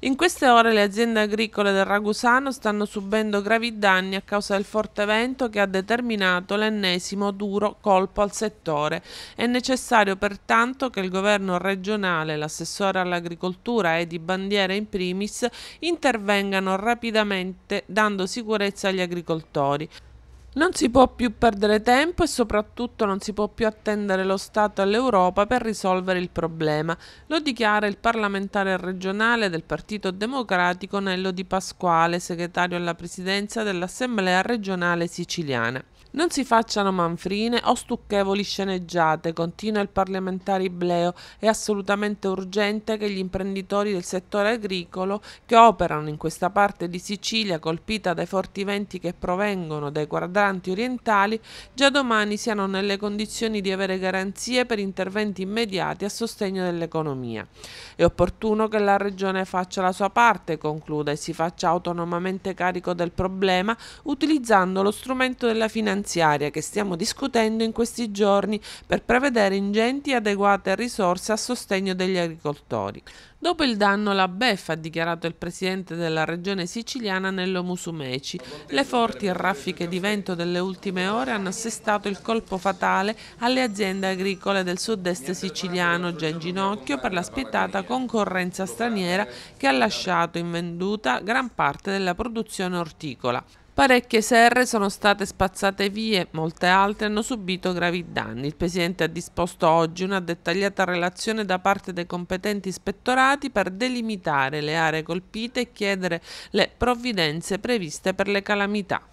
In queste ore le aziende agricole del Ragusano stanno subendo gravi danni a causa del forte vento che ha determinato l'ennesimo duro colpo al settore. È necessario pertanto che il governo regionale, l'assessore all'agricoltura e di bandiera in primis, intervengano rapidamente dando sicurezza agli agricoltori. Non si può più perdere tempo e soprattutto non si può più attendere lo Stato e l'Europa per risolvere il problema, lo dichiara il parlamentare regionale del Partito Democratico Nello Di Pasquale, segretario alla presidenza dell'Assemblea regionale siciliana. Non si facciano manfrine o stucchevoli sceneggiate, continua il parlamentare Ibleo, è assolutamente urgente che gli imprenditori del settore agricolo che operano in questa parte di Sicilia colpita dai forti venti che provengono dai quadrati importanti orientali già domani siano nelle condizioni di avere garanzie per interventi immediati a sostegno dell'economia. È opportuno che la Regione faccia la sua parte, concluda, e si faccia autonomamente carico del problema utilizzando lo strumento della finanziaria che stiamo discutendo in questi giorni per prevedere ingenti e adeguate risorse a sostegno degli agricoltori. Dopo il danno la beffa, ha dichiarato il presidente della regione siciliana Nello Musumeci. Le forti raffiche di vento delle ultime ore hanno assestato il colpo fatale alle aziende agricole del sud-est siciliano già in ginocchio per la spietata concorrenza straniera che ha lasciato invenduta gran parte della produzione orticola. Parecchie serre sono state spazzate via, molte altre hanno subito gravi danni. Il Presidente ha disposto oggi una dettagliata relazione da parte dei competenti ispettorati per delimitare le aree colpite e chiedere le provvidenze previste per le calamità.